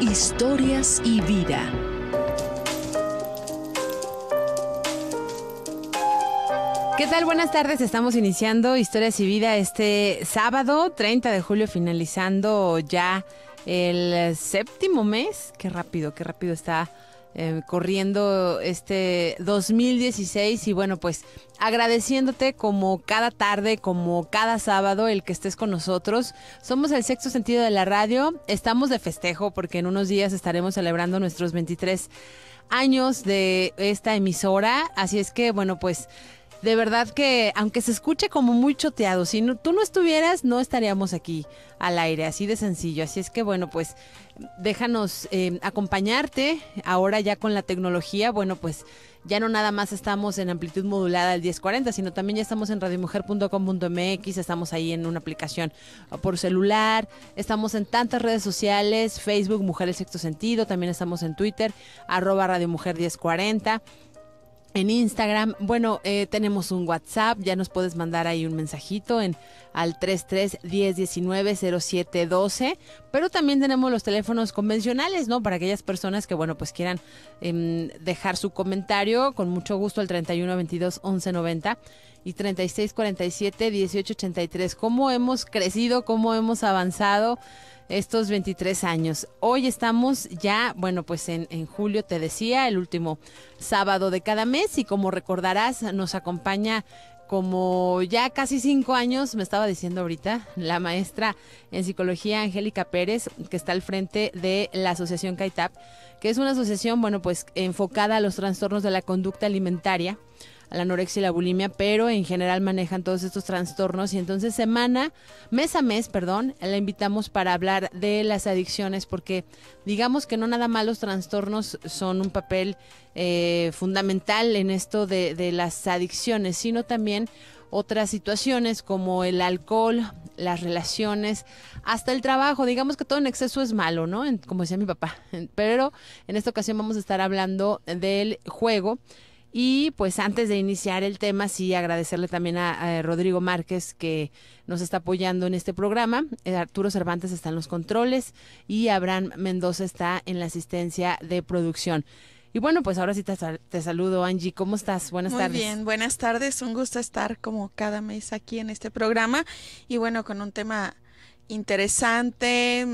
Historias y vida. ¿Qué tal? Buenas tardes. Estamos iniciando Historias y Vida este sábado, 30 de julio, finalizando ya el séptimo mes. Qué rápido, qué rápido está eh, corriendo este 2016 y bueno, pues agradeciéndote como cada tarde, como cada sábado el que estés con nosotros. Somos el sexto sentido de la radio, estamos de festejo porque en unos días estaremos celebrando nuestros 23 años de esta emisora, así es que bueno, pues de verdad que, aunque se escuche como muy choteado, si tú no estuvieras, no estaríamos aquí al aire, así de sencillo. Así es que, bueno, pues déjanos eh, acompañarte ahora ya con la tecnología. Bueno, pues ya no nada más estamos en amplitud modulada al 1040, sino también ya estamos en radiomujer.com.mx, estamos ahí en una aplicación por celular, estamos en tantas redes sociales, Facebook, Mujer Mujeres Sexto Sentido, también estamos en Twitter, arroba radiomujer 1040 en Instagram. Bueno, eh, tenemos un WhatsApp, ya nos puedes mandar ahí un mensajito en al 33 diecinueve cero pero también tenemos los teléfonos convencionales, ¿no? Para aquellas personas que, bueno, pues quieran em, dejar su comentario, con mucho gusto al 31 22 once noventa y 36 ochenta y tres. ¿Cómo hemos crecido? ¿Cómo hemos avanzado? estos 23 años. Hoy estamos ya, bueno, pues en, en, julio, te decía, el último sábado de cada mes y como recordarás, nos acompaña como ya casi cinco años, me estaba diciendo ahorita, la maestra en psicología Angélica Pérez, que está al frente de la Asociación CAITAP, que es una asociación, bueno, pues enfocada a los trastornos de la conducta alimentaria la anorexia y la bulimia, pero en general manejan todos estos trastornos. Y entonces semana, mes a mes, perdón, la invitamos para hablar de las adicciones, porque digamos que no nada más los trastornos son un papel eh, fundamental en esto de, de las adicciones, sino también otras situaciones como el alcohol, las relaciones, hasta el trabajo. Digamos que todo en exceso es malo, ¿no? como decía mi papá. Pero en esta ocasión vamos a estar hablando del juego, y pues antes de iniciar el tema, sí agradecerle también a, eh, Rodrigo Márquez que nos está apoyando en este programa. Eh, Arturo Cervantes está en los controles y Abraham Mendoza está en la asistencia de producción. Y bueno, pues ahora sí te, saludo, Angie. ¿Cómo estás? Buenas tardes. Muy bien, buenas tardes. Un gusto estar como cada mes aquí en este programa. Y bueno, con un tema interesante,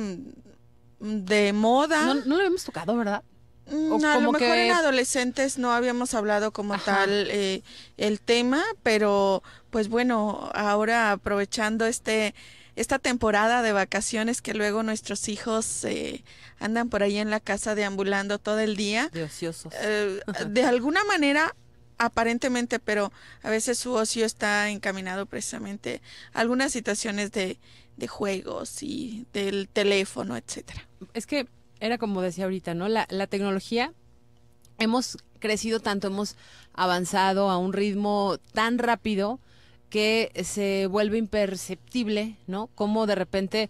mm, de moda. No, no lo habíamos tocado, ¿verdad? Mm, a lo mejor que... en adolescentes no habíamos hablado como tal eh, el tema, pero pues bueno, ahora aprovechando este esta temporada de vacaciones que luego nuestros hijos eh, andan por ahí en la casa deambulando todo el día. De ociosos. Eh, de alguna manera aparentemente, pero a veces su ocio está encaminado precisamente a algunas situaciones de, de juegos y del teléfono, etcétera. Es que era como decía ahorita, ¿no? La, la tecnología, hemos crecido tanto, hemos avanzado a un ritmo tan rápido que se vuelve imperceptible, ¿no? como de repente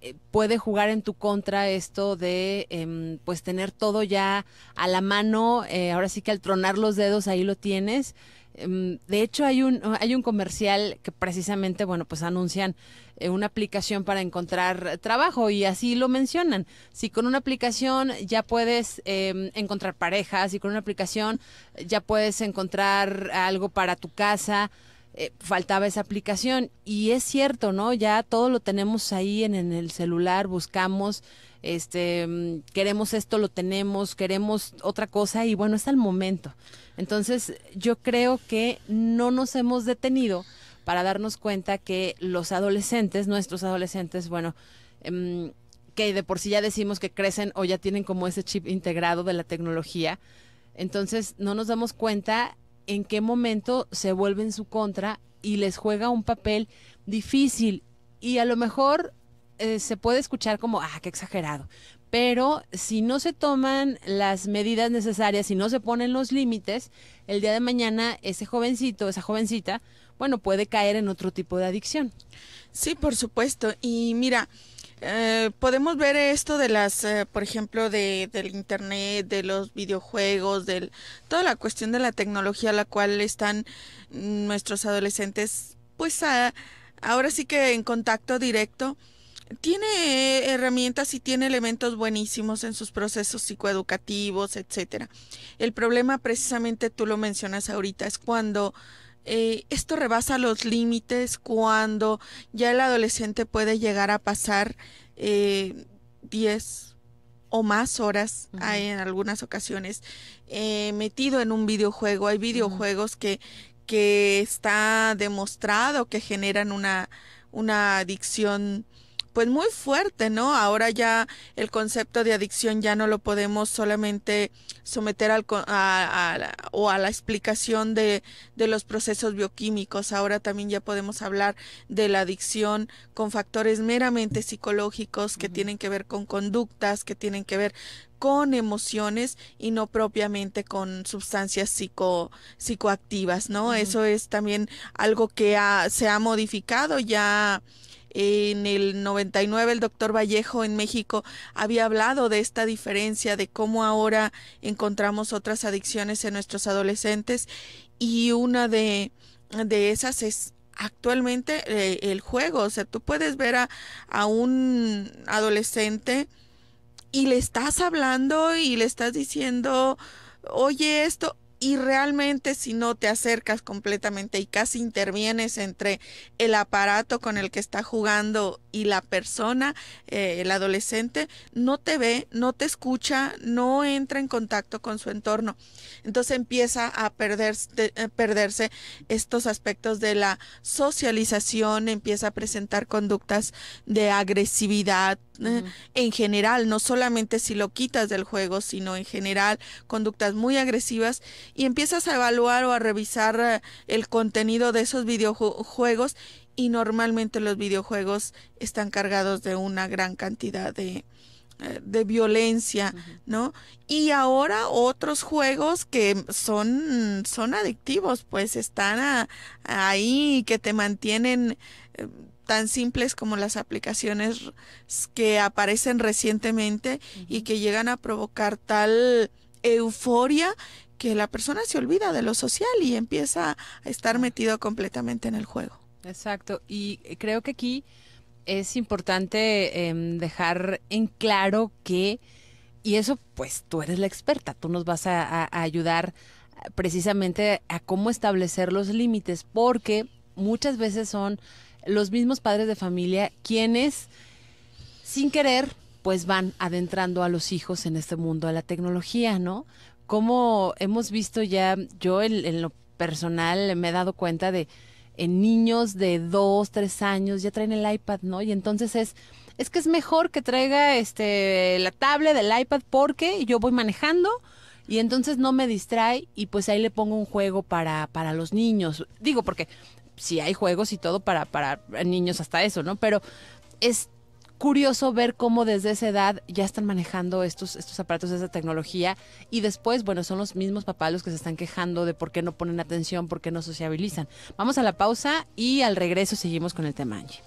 eh, puede jugar en tu contra esto de em, pues tener todo ya a la mano, eh, ahora sí que al tronar los dedos ahí lo tienes. Em, de hecho hay un, hay un comercial que precisamente, bueno, pues anuncian eh, una aplicación para encontrar trabajo y así lo mencionan. Si con una aplicación ya puedes em, encontrar parejas, y con una aplicación ya puedes encontrar algo para tu casa, eh, faltaba esa aplicación. Y es cierto, ¿no? Ya todo lo tenemos ahí en, el celular, buscamos, este, em, queremos esto, lo tenemos, queremos otra cosa y bueno, está el momento. Entonces yo creo que no nos hemos detenido para darnos cuenta que los adolescentes, nuestros adolescentes, bueno, em, que de por sí ya decimos que crecen o ya tienen como ese chip integrado de la tecnología, entonces no nos damos cuenta en qué momento se vuelve en su contra y les juega un papel difícil y a lo mejor eh, se puede escuchar como, ah, qué exagerado. Pero si no se toman las medidas necesarias, si no se ponen los límites, el día de mañana ese jovencito, esa jovencita, bueno, puede caer en otro tipo de adicción. Sí, por supuesto. Y mira, eh, podemos ver esto de las, eh, por ejemplo, de, del Internet, de los videojuegos, de toda la cuestión de la tecnología a la cual están nuestros adolescentes, pues ahora sí que en contacto directo. Tiene herramientas y tiene elementos buenísimos en sus procesos psicoeducativos, etcétera. El problema, precisamente tú lo mencionas ahorita, es cuando eh, esto rebasa los límites cuando ya el adolescente puede llegar a pasar 10 eh, o más horas en algunas ocasiones eh, metido en un videojuego. Hay videojuegos que, que está demostrado que generan una, una adicción pues muy fuerte, ¿no? Ahora ya el concepto de adicción ya no lo podemos solamente someter al, a, o a la explicación de, de los procesos bioquímicos. Ahora también ya podemos hablar de la adicción con factores meramente psicológicos que tienen que ver con conductas, que tienen que ver con emociones y no propiamente con sustancias psico, psicoactivas, ¿no? Eso es también algo que se ha modificado ya en el 99 el doctor Vallejo en México había hablado de esta diferencia, de cómo ahora encontramos otras adicciones en nuestros adolescentes y una de, esas es actualmente eh, el juego. O sea, tú puedes ver a un adolescente y le estás hablando y le estás diciendo, oye esto, y realmente si no te acercas completamente y casi intervienes entre el aparato con el que está jugando y la persona, eh, el adolescente, no te ve, no te escucha, no entra en contacto con su entorno. Entonces empieza a perderse, eh, perderse estos aspectos de la socialización, empieza a presentar conductas de agresividad, eh, en general, no solamente si lo quitas del juego, sino en general conductas muy agresivas y empiezas a evaluar o a revisar eh, el contenido de esos videojuegos y normalmente los videojuegos están cargados de una gran cantidad de, eh, de violencia, ¿no? Y ahora otros juegos que son, son adictivos, pues están y ahí, que te mantienen tan simples como las aplicaciones que aparecen recientemente y que llegan a provocar tal euforia que la persona se olvida de lo social y empieza a estar metido completamente en el juego. Exacto, y eh, creo que aquí es importante em, dejar en claro que, y eso pues tú eres la experta, tú nos vas a ayudar precisamente a cómo establecer los límites, porque muchas veces son los mismos padres de familia quienes, sin querer, pues van adentrando a los hijos en este mundo, a la tecnología, ¿no? Como hemos visto ya, yo en, lo personal me he dado cuenta de en niños de dos, tres años ya traen el iPad, ¿no? Y entonces es es que es mejor que traiga este la tablet del iPad porque yo voy manejando y entonces no me distrae y pues ahí le pongo un juego para, para los niños. Digo, porque si hay juegos y todo para, niños hasta eso, ¿no? Pero es curioso ver cómo desde esa edad ya están manejando estos, estos aparatos, esa tecnología, y después, bueno, son los mismos papás los que se están quejando de por qué no ponen atención, por qué no sociabilizan. Vamos a la pausa y al regreso seguimos con el tema, Angie.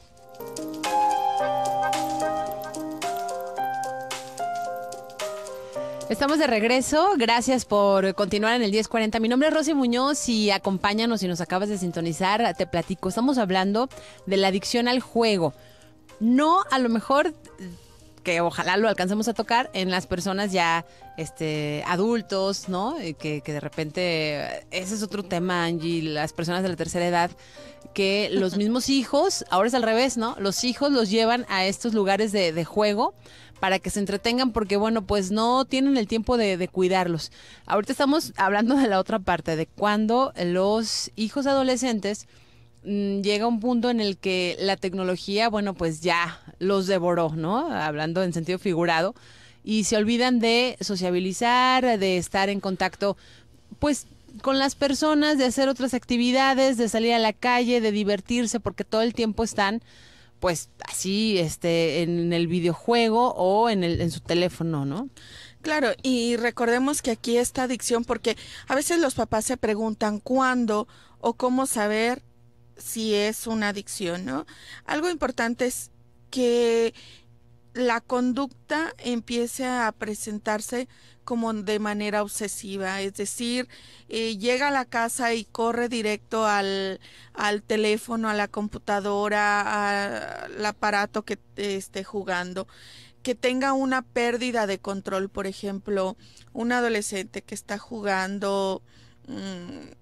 Estamos de regreso. Gracias por continuar en el 1040. Mi nombre es Rosy Muñoz y acompáñanos si nos acabas de sintonizar. Te platico. Estamos hablando de la adicción al juego. No, a lo mejor que ojalá lo alcancemos a tocar en las personas ya este adultos, ¿no? Que, que de repente, ese es otro tema, Angie, las personas de la tercera edad, que los mismos hijos, ahora es al revés, ¿no? Los hijos los llevan a estos lugares de, de juego para que se entretengan porque bueno, pues no tienen el tiempo de, de cuidarlos. Ahorita estamos hablando de la otra parte, de cuando los hijos adolescentes mm, llega un punto en el que la tecnología, bueno, pues ya los devoró, ¿no? Hablando en sentido figurado, y se olvidan de sociabilizar, de estar en contacto, pues con las personas, de hacer otras actividades, de salir a la calle, de divertirse, porque todo el tiempo están pues así, este, en el videojuego o en, el, en su teléfono, ¿no? Claro, y recordemos que aquí esta adicción porque a veces los papás se preguntan cuándo o cómo saber si es una adicción, ¿no? Algo importante es que la conducta empiece a presentarse como de manera obsesiva, es decir, eh, llega a la casa y corre directo al, teléfono, a la computadora, al aparato que esté jugando, que tenga una pérdida de control, por ejemplo, un adolescente que está jugando... Mm,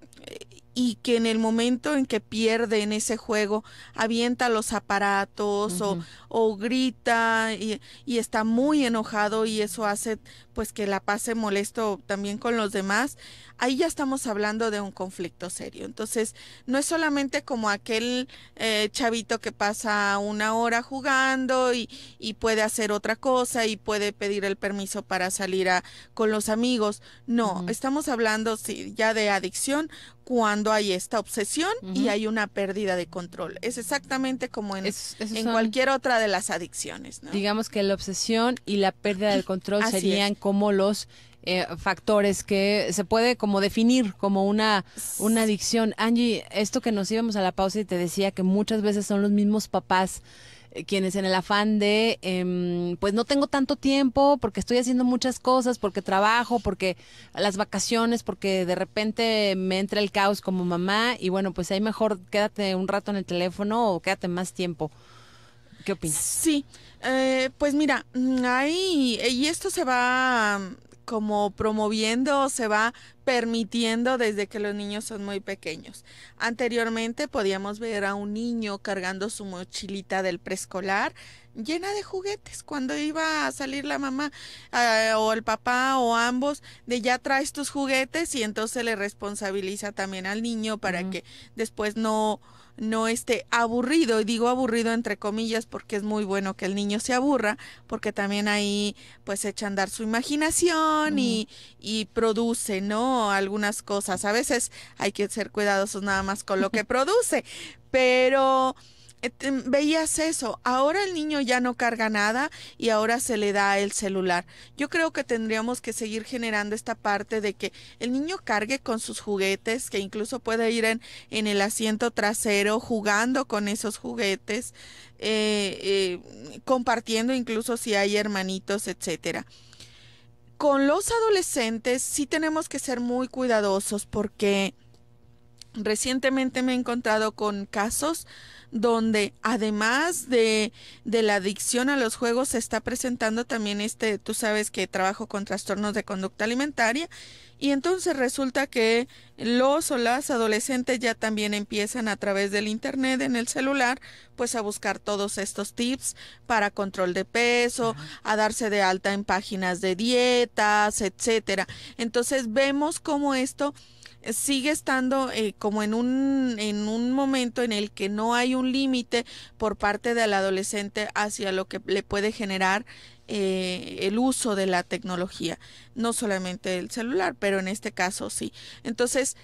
y que en el momento en que pierde en ese juego, avienta los aparatos o, o, grita y, y, está muy enojado y eso hace pues que la pase molesto también con los demás ahí ya estamos hablando de un conflicto serio. Entonces, no es solamente como aquel eh, chavito que pasa una hora jugando y, puede hacer otra cosa y puede pedir el permiso para salir a, con los amigos. No, estamos hablando ya de adicción cuando hay esta obsesión y hay una pérdida de control. Es exactamente como en, cualquier otra de las adicciones. Digamos que la obsesión y la pérdida del control serían como los eh, factores que se puede como definir como una, una adicción. Angie, esto que nos íbamos a la pausa y te decía que muchas veces son los mismos papás eh, quienes en el afán de, em, pues no tengo tanto tiempo porque estoy haciendo muchas cosas, porque trabajo, porque las vacaciones, porque de repente me entra el caos como mamá y bueno, pues ahí mejor quédate un rato en el teléfono o quédate más tiempo. ¿Qué opinas? Sí, eh, pues mira, mm, ahí, y esto se va como promoviendo o se va permitiendo desde que los niños son muy pequeños. Anteriormente podíamos ver a un niño cargando su mochilita del preescolar llena de juguetes cuando iba a salir la mamá eh, o el papá o ambos de ya traes tus juguetes y entonces le responsabiliza también al niño para que después no no esté aburrido, y digo aburrido entre comillas porque es muy bueno que el niño se aburra, porque también ahí pues echa a andar su imaginación y, y, produce, ¿no? Algunas cosas. A veces hay que ser cuidadosos nada más con lo que produce, pero este, veías eso. Ahora el niño ya no carga nada y ahora se le da el celular. Yo creo que tendríamos que seguir generando esta parte de que el niño cargue con sus juguetes, que incluso puede ir en, el asiento trasero jugando con esos juguetes, eh, eh, compartiendo incluso si hay hermanitos, etcétera. Con los adolescentes sí tenemos que ser muy cuidadosos porque Recientemente me he encontrado con casos donde además de, de, la adicción a los juegos se está presentando también este, tú sabes que trabajo con trastornos de conducta alimentaria y entonces resulta que los o las adolescentes ya también empiezan a través del internet en el celular pues a buscar todos estos tips para control de peso, a darse de alta en páginas de dietas, etcétera. Entonces vemos cómo esto sigue estando eh, como en un, en un momento en el que no hay un límite por parte del adolescente hacia lo que le puede generar eh, el uso de la tecnología, no solamente el celular, pero en este caso sí. Entonces,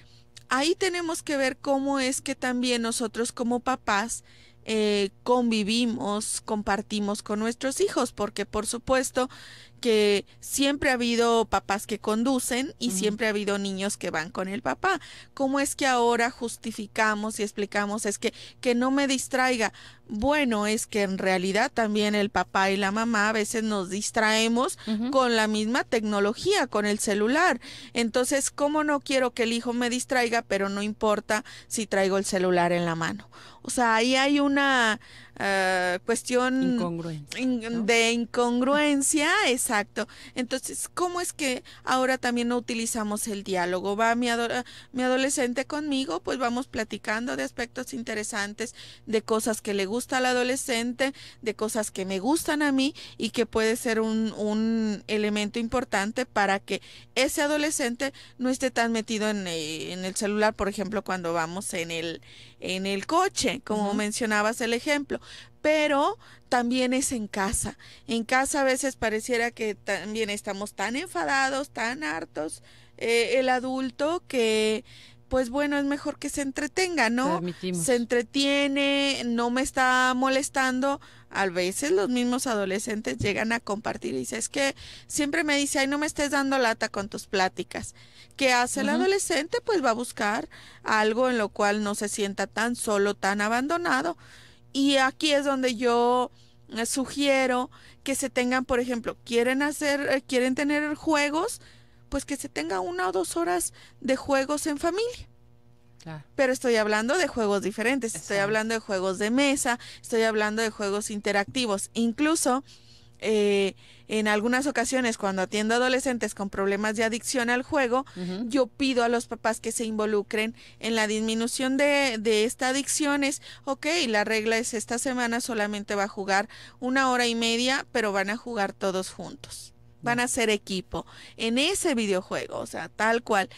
ahí tenemos que ver cómo es que también nosotros como papás eh, convivimos, compartimos con nuestros hijos, porque por supuesto que siempre ha habido papás que conducen y siempre ha habido niños que van con el papá. ¿Cómo es que ahora justificamos y explicamos es que, que no me distraiga? Bueno, es que en realidad también el papá y la mamá a veces nos distraemos con la misma tecnología, con el celular. Entonces, ¿cómo no quiero que el hijo me distraiga, pero no importa si traigo el celular en la mano? O sea, ahí hay una eh, cuestión de incongruencia, exacto. Entonces, ¿cómo es que ahora también no utilizamos el diálogo? Va mi, mi adolescente conmigo, pues vamos platicando de aspectos interesantes, de cosas que le gusta al adolescente, de cosas que me gustan a mí y que puede ser un, elemento importante para que ese adolescente no esté tan metido en eh, el celular, por ejemplo, cuando vamos en el en el coche, como mencionabas el ejemplo, pero también es en casa. En casa a veces pareciera que también estamos tan enfadados, tan hartos, eh, el adulto que pues bueno, es mejor que se entretenga, ¿no? Se entretiene, no me está molestando. A veces los mismos adolescentes llegan a compartir y dices es que siempre me dice, ay, no me estés dando lata con tus pláticas que hace el adolescente, pues va a buscar algo en lo cual no se sienta tan solo, tan abandonado. Y aquí es donde yo eh, sugiero que se tengan, por ejemplo, quieren hacer, eh, quieren tener juegos, pues que se tenga una o dos horas de juegos en familia. Pero estoy hablando de juegos diferentes, estoy hablando de juegos de mesa, estoy hablando de juegos interactivos, incluso eh, en algunas ocasiones cuando atiendo adolescentes con problemas de adicción al juego, yo pido a los papás que se involucren en la disminución de, de, esta adicción. Es, ok, la regla es esta semana solamente va a jugar una hora y media, pero van a jugar todos juntos van a ser equipo en ese videojuego, o sea, tal cual.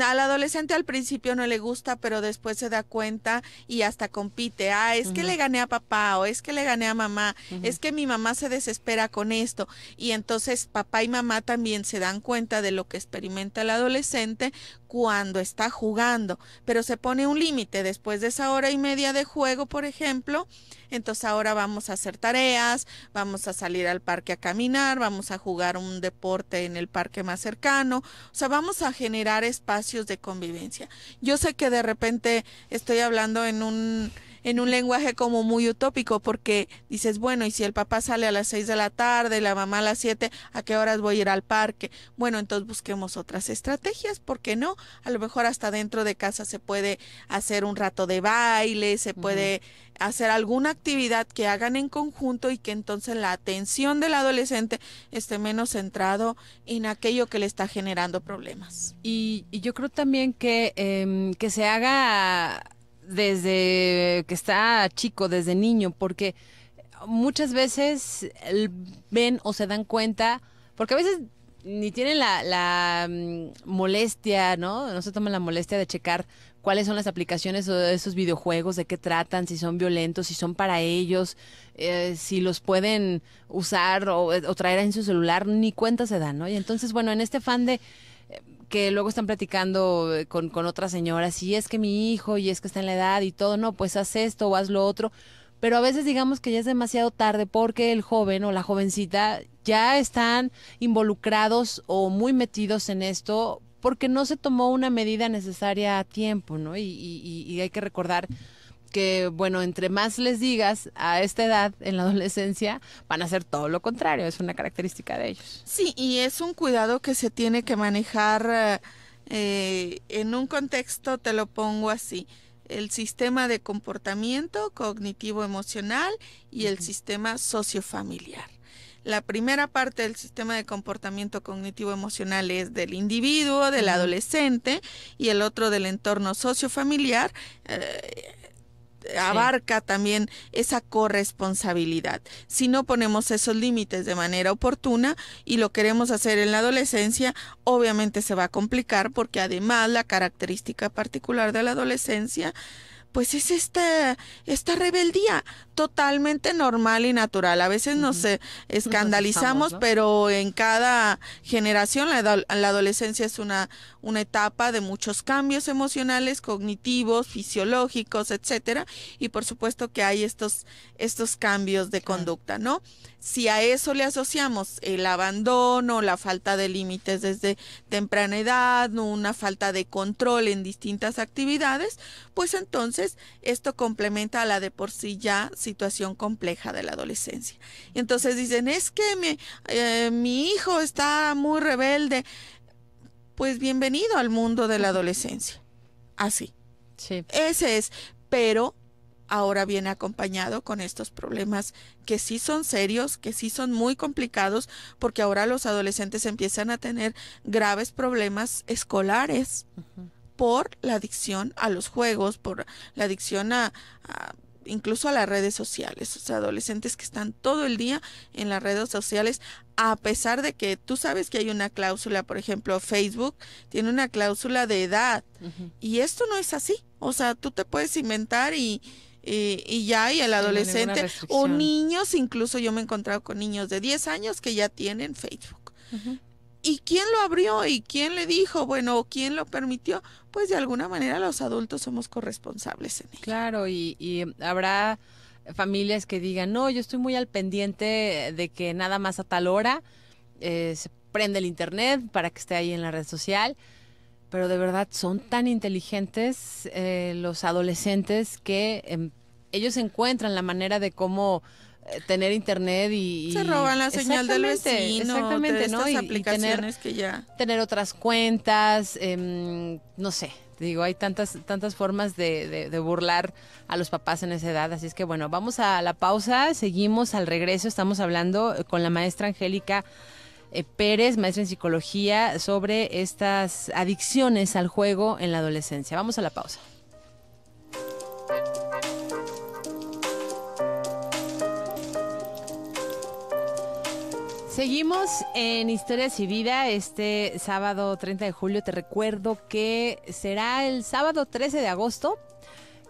Al adolescente al principio no le gusta, pero después se da cuenta y hasta compite. Ah, es que le gané a papá o es que le gané a mamá, es que mi mamá se desespera con esto. Y entonces papá y mamá también se dan cuenta de lo que experimenta el adolescente, cuando está jugando, pero se pone un límite después de esa hora y media de juego, por ejemplo. Entonces ahora vamos a hacer tareas, vamos a salir al parque a caminar, vamos a jugar un deporte en el parque más cercano, o sea, vamos a generar espacios de convivencia. Yo sé que de repente estoy hablando en un en un lenguaje como muy utópico, porque dices, bueno, y si el papá sale a las seis de la tarde, la mamá a las siete, ¿a qué horas voy a ir al parque? Bueno, entonces busquemos otras estrategias, ¿por qué no? A lo mejor hasta dentro de casa se puede hacer un rato de baile, se puede hacer alguna actividad que hagan en conjunto y que entonces la atención del adolescente esté menos centrado en aquello que le está generando problemas. Y, yo creo también que, em, que se haga desde que está chico, desde niño, porque muchas veces ven o se dan cuenta, porque a veces ni tienen la, mm, molestia, ¿no? No se toman la molestia de checar cuáles son las aplicaciones o esos videojuegos, de qué tratan, si son violentos, si son para ellos, eh, si los pueden usar o, o traer en su celular, ni cuenta se dan, ¿no? Y entonces, bueno, en este fan de que luego están platicando eh, con, con otras señoras, y es que mi hijo, y es que está en la edad y todo, no, pues haz esto o haz lo otro. Pero a veces digamos que ya es demasiado tarde porque el joven o la jovencita ya están involucrados o muy metidos en esto porque no se tomó una medida necesaria a tiempo, ¿no? Y, y, y hay que recordar que, bueno, entre más les digas a esta edad, en la adolescencia, van a hacer todo lo contrario, es una característica de ellos. Sí, y es un cuidado que se tiene que manejar eh, en un contexto, te lo pongo así, el sistema de comportamiento cognitivo-emocional y el sistema sociofamiliar. La primera parte del sistema de comportamiento cognitivo emocional es del individuo, del adolescente, y el otro del entorno sociofamiliar. Eh, abarca también esa corresponsabilidad. Si no ponemos esos límites de manera oportuna y lo queremos hacer en la adolescencia, obviamente se va a complicar porque además la característica particular de la adolescencia pues es esta, esta rebeldía totalmente normal y natural. A veces nos eh, escandalizamos, pero en cada generación la, adolescencia es una, una etapa de muchos cambios emocionales, cognitivos, fisiológicos, etcétera, y por supuesto que hay estos, estos cambios de conducta, ¿no? Si a eso le asociamos el abandono, la falta de límites desde temprana edad, una falta de control en distintas actividades, pues entonces esto complementa a la de por sí ya situación compleja de la adolescencia. Y entonces dicen, es que mi, eh, mi hijo está muy rebelde. Pues bienvenido al mundo de la adolescencia. Así. Sí. Ese es. Pero ahora viene acompañado con estos problemas que sí son serios, que sí son muy complicados, porque ahora los adolescentes empiezan a tener graves problemas escolares por la adicción a los juegos, por la adicción a, incluso a las redes sociales, o sea, adolescentes que están todo el día en las redes sociales, a pesar de que tú sabes que hay una cláusula, por ejemplo, Facebook tiene una cláusula de edad, y esto no es así, o sea, tú te puedes inventar y, y, ya, y el adolescente, o niños, incluso yo me he encontrado con niños de 10 años que ya tienen Facebook. ¿Y quién lo abrió? ¿Y quién le dijo? Bueno, ¿quién lo permitió? Pues de alguna manera los adultos somos corresponsables en ello. Claro, y, em, habrá familias que digan, no, yo estoy muy al pendiente de que nada más a tal hora eh, se prende el internet para que esté ahí en la red social. Pero de verdad son tan inteligentes eh, los adolescentes que em, ellos encuentran la manera de cómo tener internet y, se roban la señal del vecino exactamente ¿no? y, aplicaciones tener, que ya tener otras cuentas em, no sé digo hay tantas tantas formas de, burlar a los papás en esa edad así es que bueno vamos a la pausa seguimos al regreso estamos hablando con la maestra Angélica eh, Pérez maestra en psicología sobre estas adicciones al juego en la adolescencia vamos a la pausa Seguimos en Historias y Vida este sábado 30 de julio. Te recuerdo que será el sábado 13 de agosto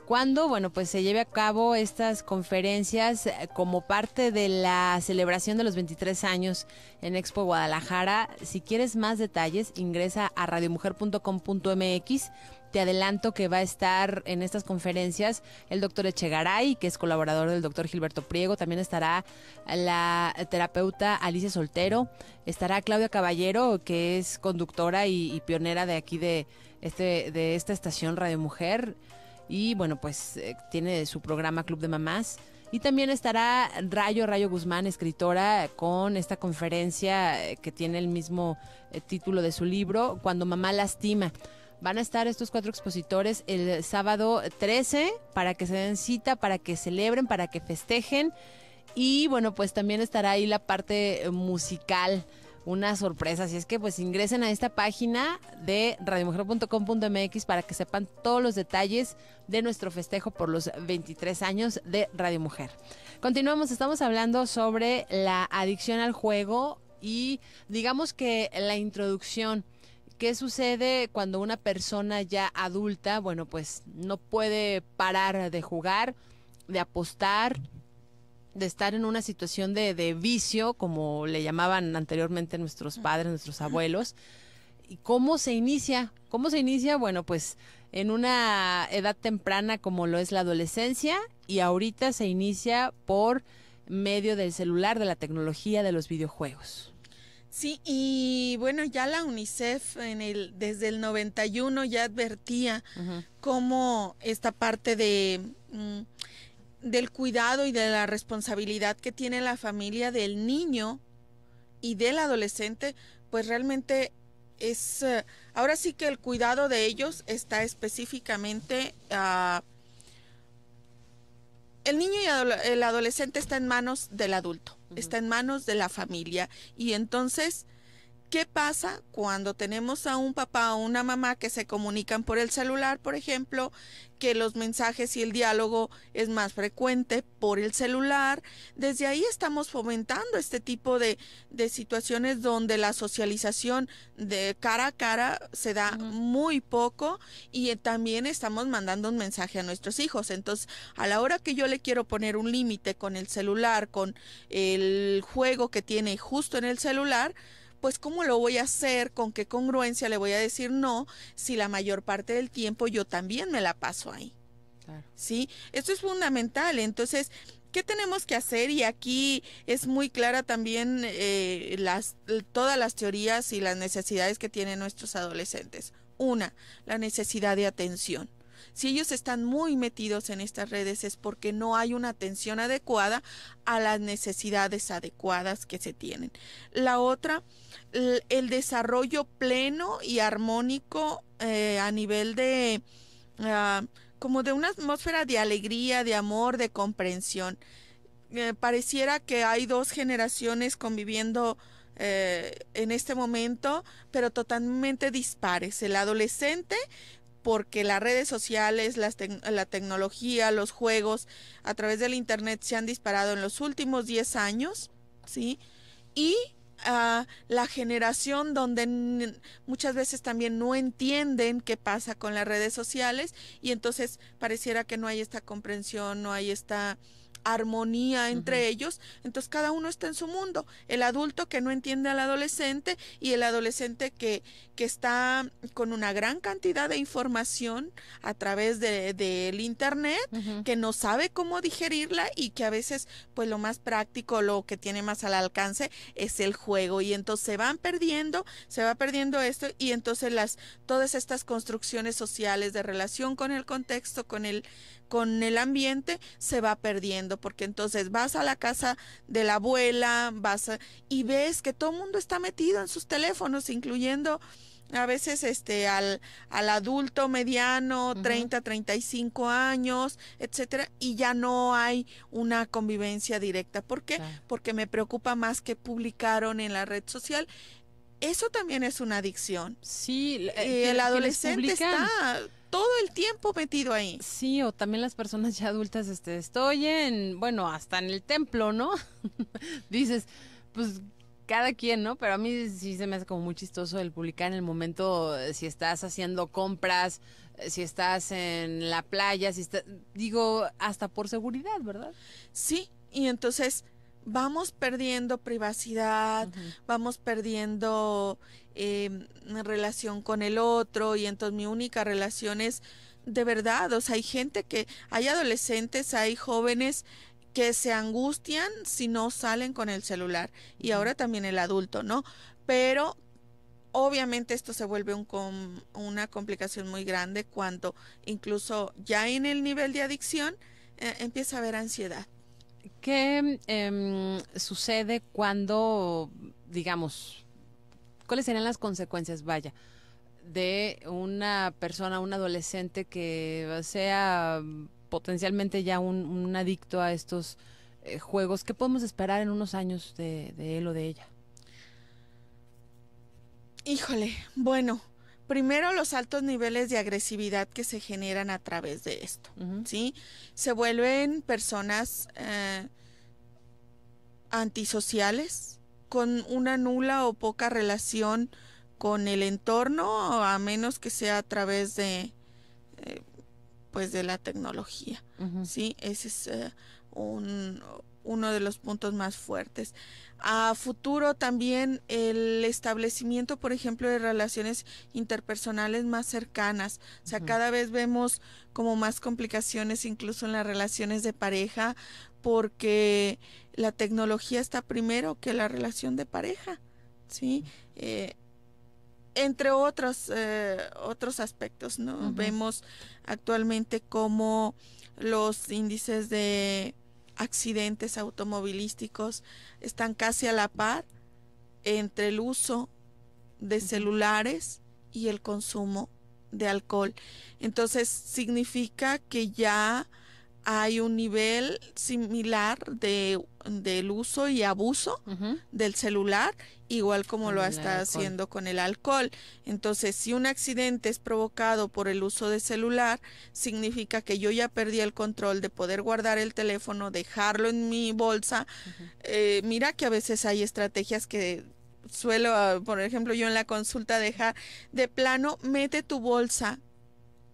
cuando, bueno, pues se lleve a cabo estas conferencias eh, como parte de la celebración de los 23 años en Expo Guadalajara. Si quieres más detalles, ingresa a radiomujer.com.mx. Te adelanto que va a estar en estas conferencias el doctor Echegaray, que es colaborador del doctor Gilberto Priego. También estará la terapeuta Alicia Soltero. Estará Claudia Caballero, que es conductora y, pionera de aquí de, este, de esta estación Radio Mujer. Y bueno, pues eh, tiene su programa Club de Mamás. Y también estará Rayo, Rayo Guzmán, escritora, con esta conferencia eh, que tiene el mismo eh, título de su libro, Cuando Mamá Lastima. Van a estar estos cuatro expositores el sábado 13 para que se den cita, para que celebren, para que festejen. Y bueno, pues también estará ahí la parte musical una sorpresa. Así es que pues ingresen a esta página de radiomujer.com.mx para que sepan todos los detalles de nuestro festejo por los 23 años de Radio Mujer. Continuamos, estamos hablando sobre la adicción al juego y digamos que la introducción. ¿Qué sucede cuando una persona ya adulta, bueno, pues no puede parar de jugar, de apostar, de estar en una situación de, vicio, como le llamaban anteriormente nuestros padres, nuestros abuelos. ¿Y cómo se inicia? ¿Cómo se inicia? Bueno, pues en una edad temprana como lo es la adolescencia y ahorita se inicia por medio del celular, de la tecnología, de los videojuegos. Sí, y bueno, ya la UNICEF en el, desde el 91 ya advertía cómo esta parte de... Mm, del cuidado y de la responsabilidad que tiene la familia del niño y del adolescente, pues realmente es, eh, ahora sí que el cuidado de ellos está específicamente, ah, el niño y el adolescente está en manos del adulto, está en manos de la familia y entonces ¿Qué pasa cuando tenemos a un papá o una mamá que se comunican por el celular, por ejemplo, que los mensajes y el diálogo es más frecuente por el celular? Desde ahí estamos fomentando este tipo de, situaciones donde la socialización de cara a cara se da muy poco y eh, también estamos mandando un mensaje a nuestros hijos. Entonces, a la hora que yo le quiero poner un límite con el celular, con el juego que tiene justo en el celular, pues ¿cómo lo voy a hacer? ¿Con qué congruencia le voy a decir no si la mayor parte del tiempo yo también me la paso ahí? Claro. ¿Sí? Esto es fundamental. Entonces, ¿qué tenemos que hacer? Y aquí es muy clara también eh, las, todas las teorías y las necesidades que tienen nuestros adolescentes. Una, la necesidad de atención. Si ellos están muy metidos en estas redes es porque no hay una atención adecuada a las necesidades adecuadas que se tienen. La otra, el desarrollo pleno y armónico eh, a nivel de... Ah, como de una atmósfera de alegría, de amor, de comprensión. Eh, pareciera que hay dos generaciones conviviendo eh, en este momento, pero totalmente dispares. El adolescente porque las redes sociales, la tecnología, los juegos a través del Internet se han disparado en los últimos 10 años, ¿sí? Y ah, la generación donde muchas veces también no entienden qué pasa con las redes sociales y entonces pareciera que no hay esta comprensión, no hay esta armonía entre ellos, entonces cada uno está en su mundo, el adulto que no entiende al adolescente y el adolescente que, que está con una gran cantidad de información a través del de, internet, que no sabe cómo digerirla y que a veces pues lo más práctico, lo que tiene más al alcance es el juego y entonces se van perdiendo, se va perdiendo esto y entonces las todas estas construcciones sociales de relación con el contexto, con el con el ambiente se va perdiendo porque entonces vas a la casa de la abuela, vas y ves que todo el mundo está metido en sus teléfonos, incluyendo a veces este al, al adulto mediano, 30, 35 años, etcétera, y ya no hay una convivencia directa. ¿Por qué? Porque me preocupa más que publicaron en la red social. Eso también es una adicción. Sí, eh, el adolescente está todo el tiempo metido ahí. Sí, o también las personas ya adultas, este, estoy en, bueno, hasta en el templo, ¿no? Dices, pues cada quien, ¿no? Pero a mí sí se me hace como muy chistoso el publicar en el momento eh, si estás haciendo compras, eh, si estás en la playa, si estás, digo, hasta por seguridad, ¿verdad? Sí, y entonces vamos perdiendo privacidad, vamos perdiendo Em, relación con el otro y entonces mi única relación es de verdad, o sea, hay gente que, hay adolescentes, hay jóvenes que se angustian si no salen con el celular y ahora también el adulto, ¿no? Pero obviamente esto se vuelve una complicación muy grande cuando incluso ya en el nivel de adicción eh, empieza a haber ansiedad. ¿Qué em, sucede cuando, digamos, ¿Cuáles serían las consecuencias, vaya, de una persona, un adolescente que sea potencialmente ya un, adicto a estos eh, juegos? ¿Qué podemos esperar en unos años de, él o de ella? Híjole, bueno, primero los altos niveles de agresividad que se generan a través de esto, ¿sí? Se vuelven personas eh, antisociales, con una nula o poca relación con el entorno, a menos que sea a través de, eh, pues, de la tecnología. ese es eh, un, uno de los puntos más fuertes. A futuro también el establecimiento, por ejemplo, de relaciones interpersonales más cercanas. O sea, cada vez vemos como más complicaciones incluso en las relaciones de pareja porque la tecnología está primero que la relación de pareja, ¿sí? Eh, entre otros, eh, otros aspectos, ¿no? Vemos actualmente cómo los índices de accidentes automovilísticos están casi a la par entre el uso de celulares y el consumo de alcohol. Entonces significa que ya hay un nivel similar de del uso y abuso del celular, igual como lo está haciendo con el alcohol. Entonces, si un accidente es provocado por el uso de celular, significa que yo ya perdí el control de poder guardar el teléfono, dejarlo en mi bolsa. Eh, mira que a veces hay estrategias que suelo, por ejemplo, yo en la consulta dejar de plano, mete tu bolsa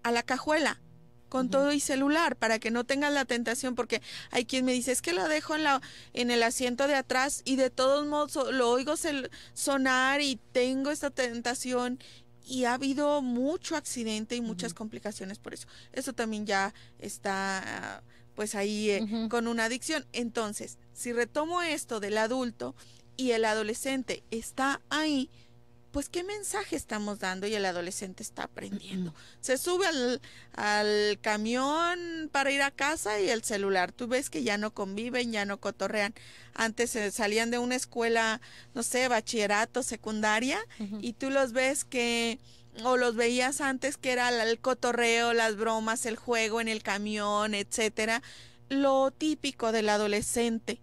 a la cajuela con todo y celular para que no tengas la tentación porque hay quien me dice es que lo dejo en la en el asiento de atrás y de todos modos lo oigo sonar y tengo esta tentación y ha habido mucho accidente y muchas complicaciones por eso eso también ya está pues ahí eh, con una adicción entonces si retomo esto del adulto y el adolescente está ahí pues qué mensaje estamos dando y el adolescente está aprendiendo. Se sube al, camión para ir a casa y el celular. Tú ves que ya no conviven, ya no cotorrean. Antes salían de una escuela, no sé, bachillerato, secundaria, y tú los ves que o los veías antes que era el cotorreo, las bromas, el juego en el camión, etcétera, lo típico del adolescente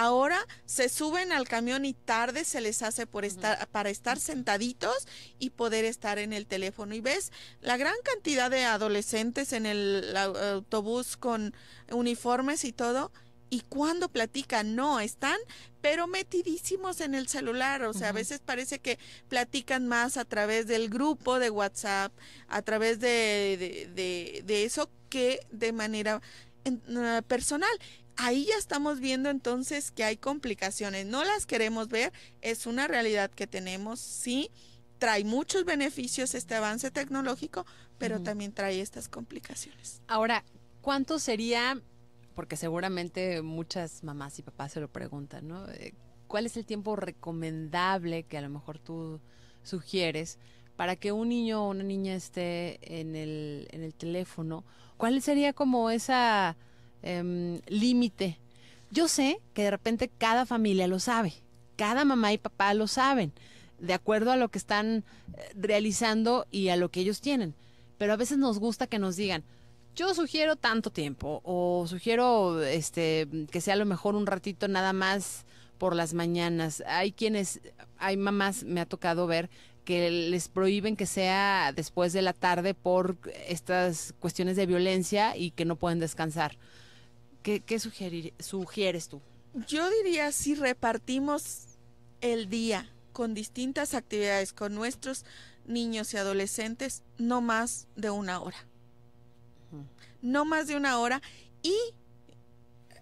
Ahora se suben al camión y tarde se les hace por estar, para estar sentaditos y poder estar en el teléfono. Y ves la gran cantidad de adolescentes en el autobús con uniformes y todo y cuando platican, no, están pero metidísimos en el celular, o sea, a veces parece que platican más a través del grupo de WhatsApp, a través de, eso que de manera eh, personal ahí ya estamos viendo entonces que hay complicaciones. No las queremos ver, es una realidad que tenemos, sí. Trae muchos beneficios este avance tecnológico, pero también trae estas complicaciones. Ahora, ¿cuánto sería, porque seguramente muchas mamás y papás se lo preguntan, ¿no? Eh, ¿Cuál es el tiempo recomendable que a lo mejor tú sugieres para que un niño o una niña esté en el teléfono? ¿Cuál sería como esa Em, límite. Yo sé que de repente cada familia lo sabe, cada mamá y papá lo saben, de acuerdo a lo que están eh, realizando y a lo que ellos tienen. Pero a veces nos gusta que nos digan, yo sugiero tanto tiempo o sugiero este que sea a lo mejor un ratito nada más por las mañanas. Hay quienes, hay mamás, me ha tocado ver que les prohíben que sea después de la tarde por estas cuestiones de violencia y que no pueden descansar. ¿Qué, sugieres tú? Yo diría si repartimos el día con distintas actividades con nuestros niños y adolescentes, no más de una hora. No más de una hora y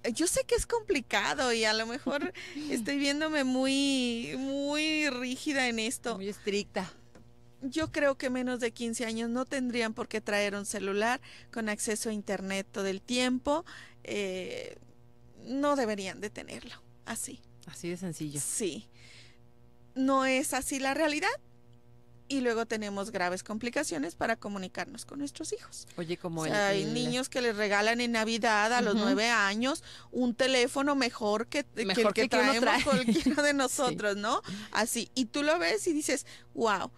eh, yo sé que es complicado y a lo mejor estoy viéndome muy, muy rígida en esto. Muy estricta. Yo creo que menos de 15 años no tendrían por qué traer un celular con acceso a internet todo el tiempo. Eh, no deberían de tenerlo. Así. Así de sencillo. Sí. No es así la realidad. Y luego tenemos graves complicaciones para comunicarnos con nuestros hijos. Oye, como hay niños que les regalan en Navidad a los nueve años un teléfono mejor que, que, cualquiera de nosotros, ¿no? Así. Y tú lo ves y dices, wow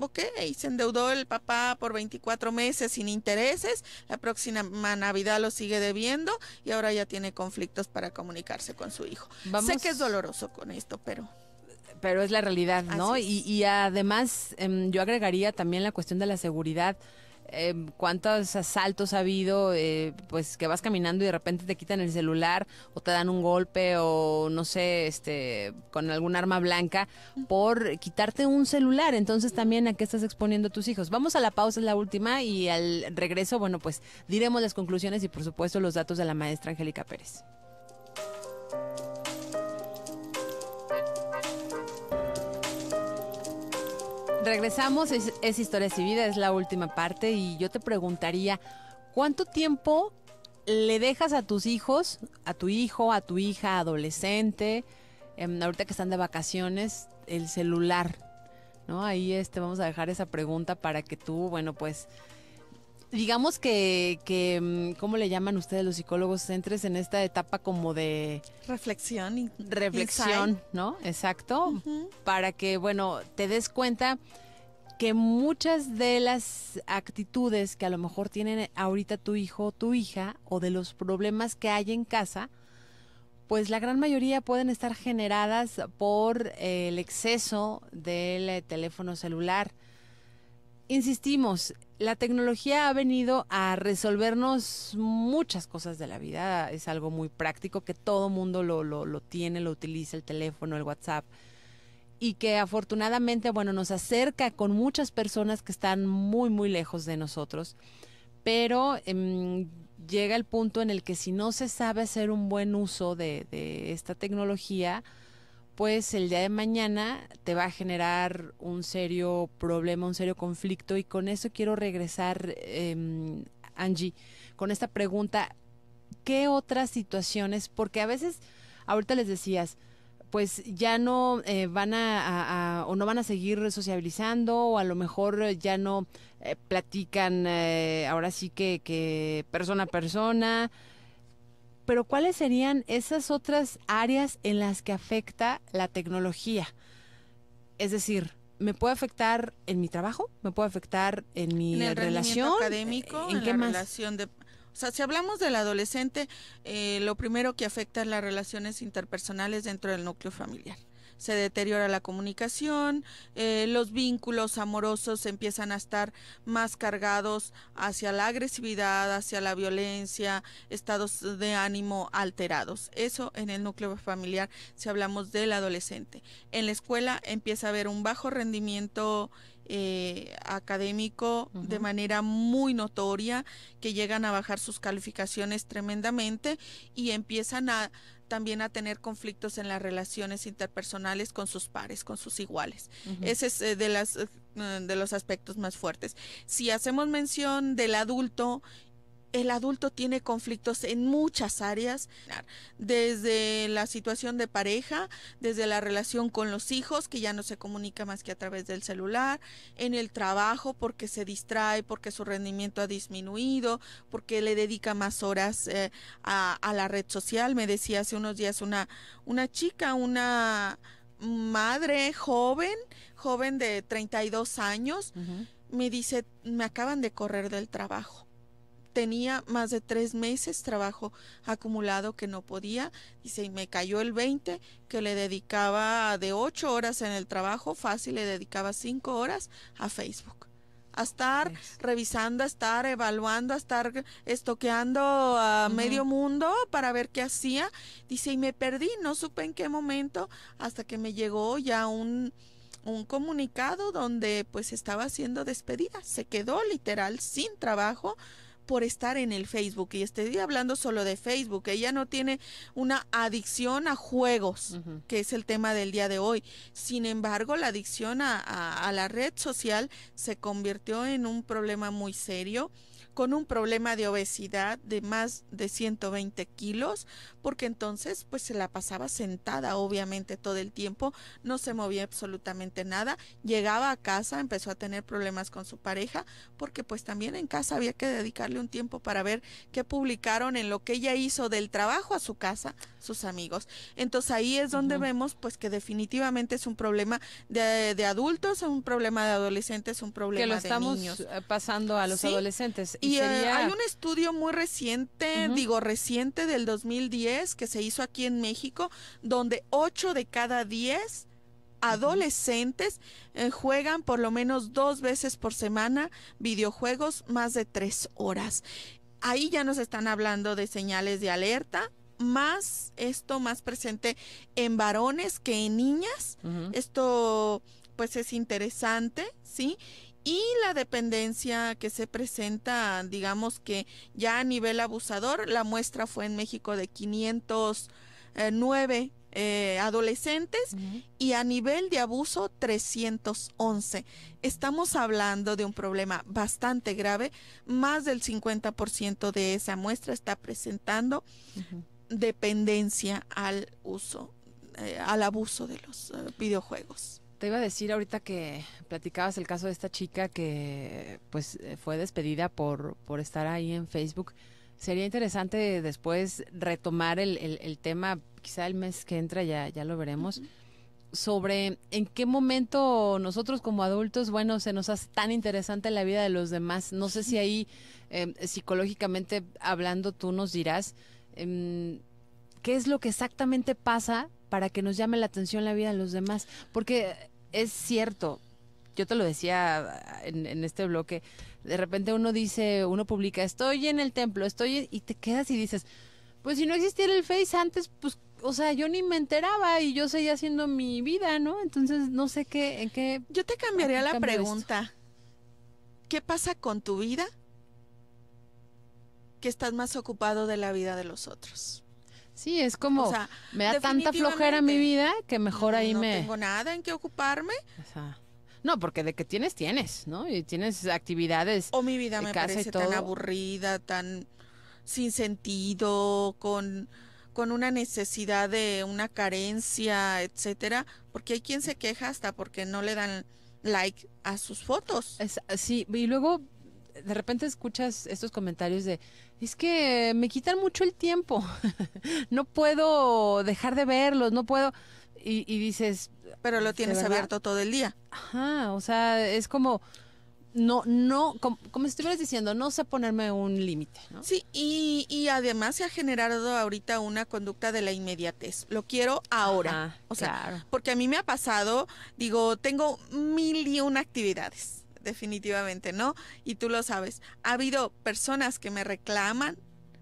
ok, se endeudó el papá por 24 meses sin intereses, la próxima Navidad lo sigue debiendo y ahora ya tiene conflictos para comunicarse con su hijo. Sé que es doloroso con esto, pero pero es la realidad, ¿no? Y, además em, yo agregaría también la cuestión de la seguridad. Eh, cuántos asaltos ha habido, eh, pues que vas caminando y de repente te quitan el celular o te dan un golpe o no sé, este, con algún arma blanca por quitarte un celular. Entonces también a qué estás exponiendo a tus hijos. Vamos a la pausa, es la última y al regreso, bueno, pues diremos las conclusiones y por supuesto los datos de la maestra Angélica Pérez. regresamos, es, historia Historias y Vida, es la última parte y yo te preguntaría, ¿cuánto tiempo le dejas a tus hijos, a tu hijo, a tu hija adolescente, em, ahorita que están de vacaciones, el celular? ¿No? Ahí este, vamos a dejar esa pregunta para que tú, bueno, pues digamos que, que, mm, ¿cómo le llaman ustedes los psicólogos? Entres en esta etapa como de... Reflexión. y reflexión, ¿no? Exacto. Para que, bueno, te des cuenta que muchas de las actitudes que a lo mejor tienen ahorita tu hijo o tu hija, o de los problemas que hay en casa, pues la gran mayoría pueden estar generadas por el exceso del teléfono celular insistimos, la tecnología ha venido a resolvernos muchas cosas de la vida. Es algo muy práctico que todo mundo lo, lo, lo, tiene, lo utiliza, el teléfono, el WhatsApp. Y que afortunadamente, bueno, nos acerca con muchas personas que están muy, muy lejos de nosotros. Pero em, llega el punto en el que si no se sabe hacer un buen uso de esta tecnología, pues el día de mañana te va a generar un serio problema, un serio conflicto. Y con eso quiero regresar, em, Angie, con esta pregunta. ¿Qué otras situaciones? Porque a veces, ahorita les decías, pues ya no eh, van a, o no van a seguir sociabilizando o a lo mejor eh, ya no eh, platican ahora sí que, que persona a persona pero ¿cuáles serían esas otras áreas en las que afecta la tecnología? Es decir, ¿me puede afectar en mi trabajo? ¿Me puede afectar en mi en relación? académico, en, qué la relación de... O sea, si hablamos del adolescente, eh, lo primero que afecta es las relaciones interpersonales dentro del núcleo familiar se deteriora la comunicación, eh, los vínculos amorosos empiezan a estar más cargados hacia la agresividad, hacia la violencia, estados de ánimo alterados. Eso en el núcleo familiar si hablamos del adolescente. En la escuela empieza a haber un bajo rendimiento eh, académico de manera muy notoria, que llegan a bajar sus calificaciones tremendamente y empiezan a también a tener conflictos en las relaciones interpersonales con sus pares, con sus iguales. Ese es eh, de, las, eh, de los aspectos más fuertes. Si hacemos mención del adulto el adulto tiene conflictos en muchas áreas, desde la situación de pareja, desde la relación con los hijos, que ya no se comunica más que a través del celular, en el trabajo, porque se distrae, porque su rendimiento ha disminuido, porque le dedica más horas eh, a, la red social. Me decía hace unos días una, una chica, una madre joven, joven de 32 años, me dice, me acaban de correr del trabajo tenía más de tres meses trabajo acumulado que no podía, dice, y me cayó el 20, que le dedicaba de ocho horas en el trabajo, fácil le dedicaba cinco horas a Facebook a estar revisando, a estar evaluando, a estar estoqueando a medio mundo para ver qué hacía. Dice, y me perdí, no supe en qué momento, hasta que me llegó ya un, un comunicado donde pues estaba siendo despedida. Se quedó literal sin trabajo por estar en el Facebook. Y estoy hablando solo de Facebook. Ella no tiene una adicción a juegos, que es el tema del día de hoy. Sin embargo, la adicción a la red social se convirtió en un problema muy serio con un problema de obesidad de más de 120 kilos, porque entonces pues se la pasaba sentada obviamente todo el tiempo, no se movía absolutamente nada, llegaba a casa, empezó a tener problemas con su pareja, porque pues también en casa había que dedicarle un tiempo para ver qué publicaron en lo que ella hizo del trabajo a su casa, sus amigos. Entonces ahí es donde vemos pues que definitivamente es un problema de, de adultos, un problema de adolescentes, un problema de niños. Eh, pasando a los adolescentes. Y, eh, hay un estudio muy reciente, digo reciente del 2010, que se hizo aquí en México, donde 8 de cada 10 adolescentes eh, juegan por lo menos dos veces por semana videojuegos más de tres horas. Ahí ya nos están hablando de señales de alerta, más esto más presente en varones que en niñas. Esto pues es interesante, ¿sí? y la dependencia que se presenta, digamos que ya a nivel abusador, la muestra fue en México de 509 eh, adolescentes y a nivel de abuso 311. Estamos hablando de un problema bastante grave, más del 50% de esa muestra está presentando dependencia al uso, eh, al abuso de los eh, videojuegos. Te iba a decir ahorita que platicabas el caso de esta chica que pues eh, fue despedida por, estar ahí en Facebook. Sería interesante después retomar el, tema, quizá el mes que entra ya, ya lo veremos, sobre en qué momento nosotros como adultos, bueno, se nos hace tan interesante la vida de los demás. No sé si ahí em, psicológicamente hablando tú nos dirás em, qué es lo que exactamente pasa para que nos llame la atención la vida de los demás. Porque es cierto, yo te lo decía en, este bloque, de repente uno dice, uno publica, estoy en el templo, estoy, y te quedas y dices, pues si no existiera el Face antes, pues, o sea, yo ni me enteraba y yo seguía haciendo mi vida, ¿no? Entonces, no sé qué, en qué... Yo te cambiaría la pregunta. ¿Qué pasa con tu vida? Que estás más ocupado de la vida de los otros. Sí, es como, o sea, me da tanta flojera mi vida que mejor ahí me... No tengo nada en qué ocuparme. no, porque de que tienes, tienes, ¿no? Y tienes actividades. O mi vida me parece tan aburrida, tan sin sentido, con, con una necesidad de una carencia, etcétera. Porque hay quien se queja hasta porque no le dan like a sus fotos. sí, y luego de repente escuchas estos comentarios de es que me quitan mucho el tiempo, no puedo dejar de verlos, no puedo... Y, dices... Pero lo tienes abierto todo el día. Ajá, o sea, es como... No, no, como, estuvieras diciendo, no sé ponerme un límite. ¿no? Sí, y, y, además se ha generado ahorita una conducta de la inmediatez. Lo quiero ahora. o sea, porque a mí me ha pasado, digo, tengo mil y una actividades definitivamente no, y tú lo sabes. Ha habido personas que me reclaman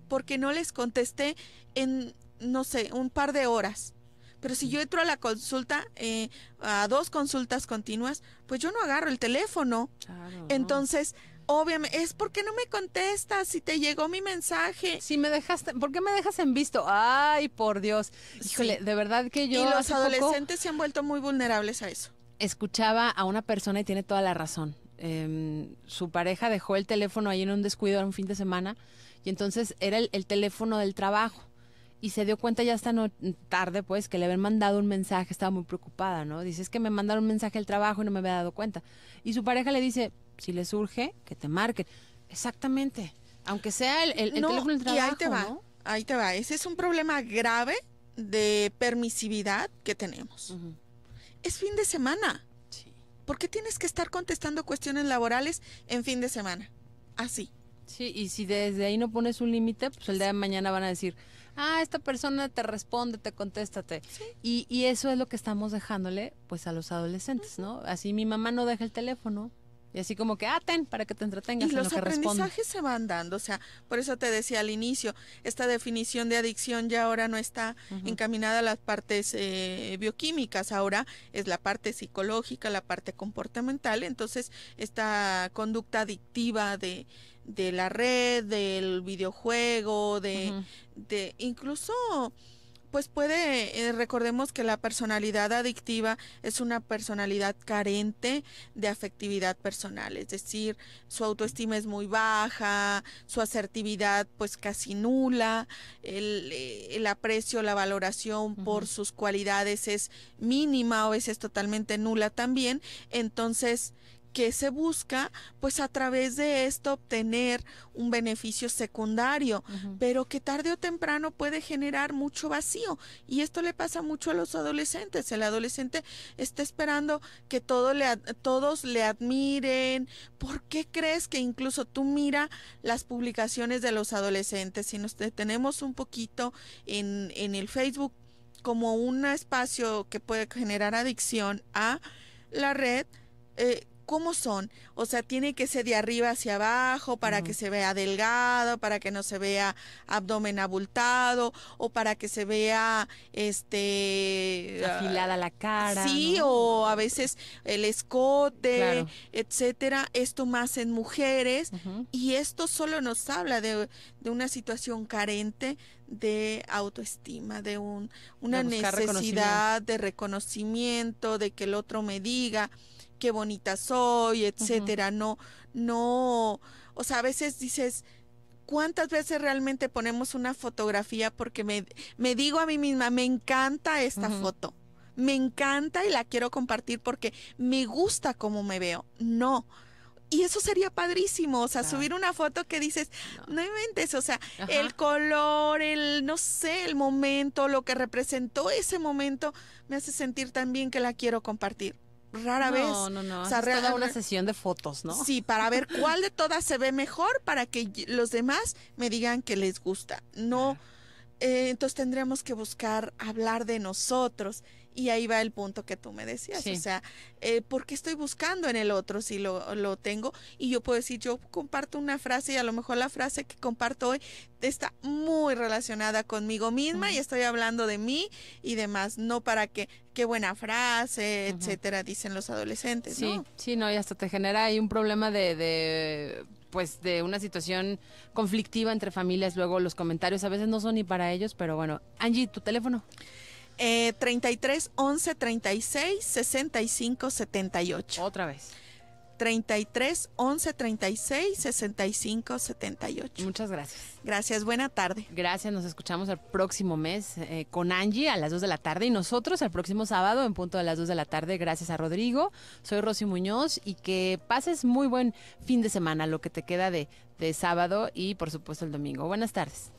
porque no les contesté en, no sé, un par de horas. Pero si yo entro a la consulta, eh, a dos consultas continuas, pues yo no agarro el teléfono. Entonces, obviamente, es porque no me contestas, si te llegó mi mensaje. Si me dejaste, ¿por qué me dejas en visto? Ay, por Dios. Híjole, de verdad que yo. Y los adolescentes se han vuelto muy vulnerables a eso escuchaba a una persona y tiene toda la razón. Em, su pareja dejó el teléfono ahí en un descuido, en un fin de semana, y entonces era el, teléfono del trabajo. Y se dio cuenta ya hasta tarde, pues, que le habían mandado un mensaje, estaba muy preocupada, ¿no? Dice, es que me mandaron un mensaje del trabajo y no me había dado cuenta. Y su pareja le dice, si le surge, que te marquen. Exactamente. Aunque sea el, el, teléfono del trabajo. Y ahí te va, ahí te va. Ese es un problema grave de permisividad que tenemos. Es fin de semana. ¿Por qué tienes que estar contestando cuestiones laborales en fin de semana? Así. Sí, y si desde ahí no pones un límite, pues el día de mañana van a decir, ah, esta persona te responde, te contéstate. Y, y eso es lo que estamos dejándole pues a los adolescentes, ¿no? Así mi mamá no deja el teléfono, y así como que aten ah, para que te entretengas. Y los aprendizajes se van dando, o sea, por eso te decía al inicio, esta definición de adicción ya ahora no está encaminada a las partes eh, bioquímicas, ahora es la parte psicológica, la parte comportamental, entonces esta conducta adictiva de, de la red, del videojuego, de, de incluso pues puede, eh, recordemos que la personalidad adictiva es una personalidad carente de afectividad personal, es decir, su autoestima es muy baja, su asertividad pues casi nula, el, eh, aprecio, la valoración por sus cualidades es mínima o es totalmente nula también, entonces que se busca pues a través de esto obtener un beneficio secundario, pero que tarde o temprano puede generar mucho vacío y esto le pasa mucho a los adolescentes. El adolescente está esperando que todo le, todos le admiren. ¿Por qué crees que incluso tú mira las publicaciones de los adolescentes? Si nos detenemos un poquito en, en el Facebook como un espacio que puede generar adicción a la red, eh, ¿cómo son? O sea, tiene que ser de arriba hacia abajo para que se vea delgado, para que no se vea abdomen abultado o para que se vea este ah, afilada la cara. Sí, o a veces el escote, etcétera. Esto más en mujeres y esto solo nos habla de, de una situación carente de autoestima, de un, una necesidad de reconocimiento, de que el otro me diga qué bonita soy, etcétera. No, no, o sea, a veces dices, ¿cuántas veces realmente ponemos una fotografía porque me, digo a mí misma, me encanta esta foto? Me encanta y la quiero compartir porque me gusta cómo me veo. No, y eso sería padrísimo, o sea, subir una foto que dices, no, me inventes, o sea, el color, el, no sé, el momento, lo que representó ese momento, me hace sentir tan bien que la quiero compartir rara vez. No, no, O una sesión de fotos, ¿no? Sí, para ver cuál de todas se ve mejor para que los demás me digan que les gusta. No, eh, entonces tendríamos que buscar hablar de nosotros y ahí va el punto que tú me decías, o sea, eh, ¿por qué estoy buscando en el otro si lo, lo tengo? Y yo puedo decir, yo comparto una frase y a lo mejor la frase que comparto hoy está muy relacionada conmigo misma y estoy hablando de mí y demás, no para que qué buena frase, etcétera, dicen los adolescentes. Sí, ¿no? sí, no, y hasta te genera ahí un problema de, de, pues, de una situación conflictiva entre familias. Luego los comentarios a veces no son ni para ellos, pero bueno, Angie, tu teléfono. 33 11 36 65 78. Otra vez. 33 11 36 65 78. Muchas gracias. Gracias, buena tarde. Gracias, nos escuchamos el próximo mes eh, con Angie a las 2 de la tarde y nosotros el próximo sábado en punto de las 2 de la tarde. Gracias a Rodrigo, soy Rosy Muñoz y que pases muy buen fin de semana, lo que te queda de sábado y por supuesto el domingo. Buenas tardes.